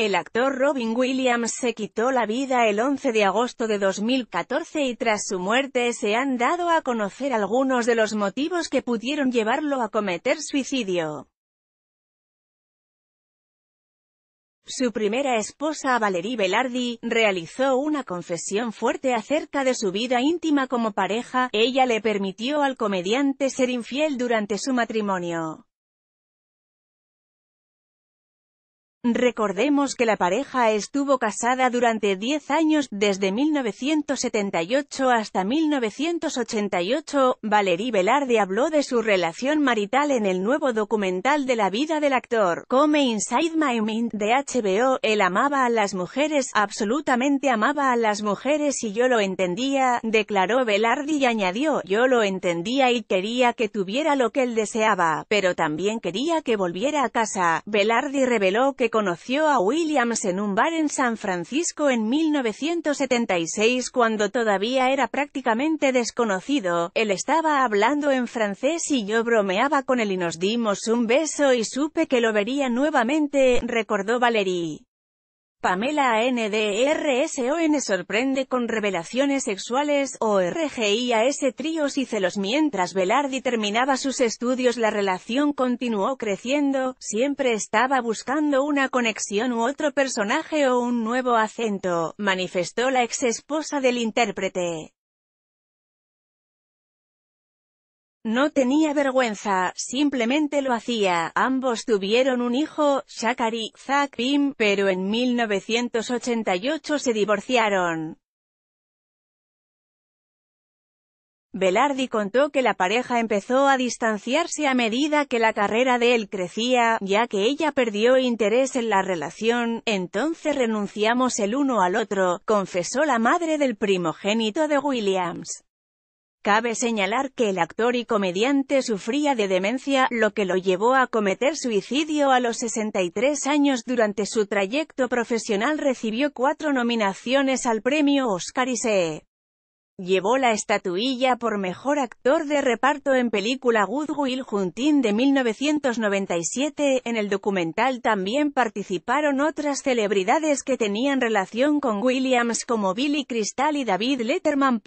El actor Robin Williams se quitó la vida el 11 de agosto de 2014 y tras su muerte se han dado a conocer algunos de los motivos que pudieron llevarlo a cometer suicidio. Su primera esposa Valerie Velardi, realizó una confesión fuerte acerca de su vida íntima como pareja, ella le permitió al comediante ser infiel durante su matrimonio. Recordemos que la pareja estuvo casada durante 10 años, desde 1978 hasta 1988. Valerie Velarde habló de su relación marital en el nuevo documental de la vida del actor, Come Inside My Mind, de HBO. Él amaba a las mujeres, absolutamente amaba a las mujeres y yo lo entendía, declaró Velarde y añadió, yo lo entendía y quería que tuviera lo que él deseaba, pero también quería que volviera a casa. Velarde reveló que conoció a Williams en un bar en San Francisco en 1976 cuando todavía era prácticamente desconocido. Él estaba hablando en francés y yo bromeaba con él y nos dimos un beso y supe que lo vería nuevamente, recordó Valerie. Pamela ANDRSON sorprende con revelaciones sexuales, o ese tríos y celos mientras Velardi terminaba sus estudios la relación continuó creciendo, siempre estaba buscando una conexión u otro personaje o un nuevo acento, manifestó la ex esposa del intérprete. No tenía vergüenza, simplemente lo hacía. Ambos tuvieron un hijo, Shakari, Zach pero en 1988 se divorciaron. Velardi contó que la pareja empezó a distanciarse a medida que la carrera de él crecía, ya que ella perdió interés en la relación, entonces renunciamos el uno al otro, confesó la madre del primogénito de Williams. Cabe señalar que el actor y comediante sufría de demencia, lo que lo llevó a cometer suicidio a los 63 años. Durante su trayecto profesional recibió cuatro nominaciones al premio Oscar y se llevó la estatuilla por Mejor Actor de Reparto en película Good Will Hunting de 1997. En el documental también participaron otras celebridades que tenían relación con Williams como Billy Crystal y David Letterman.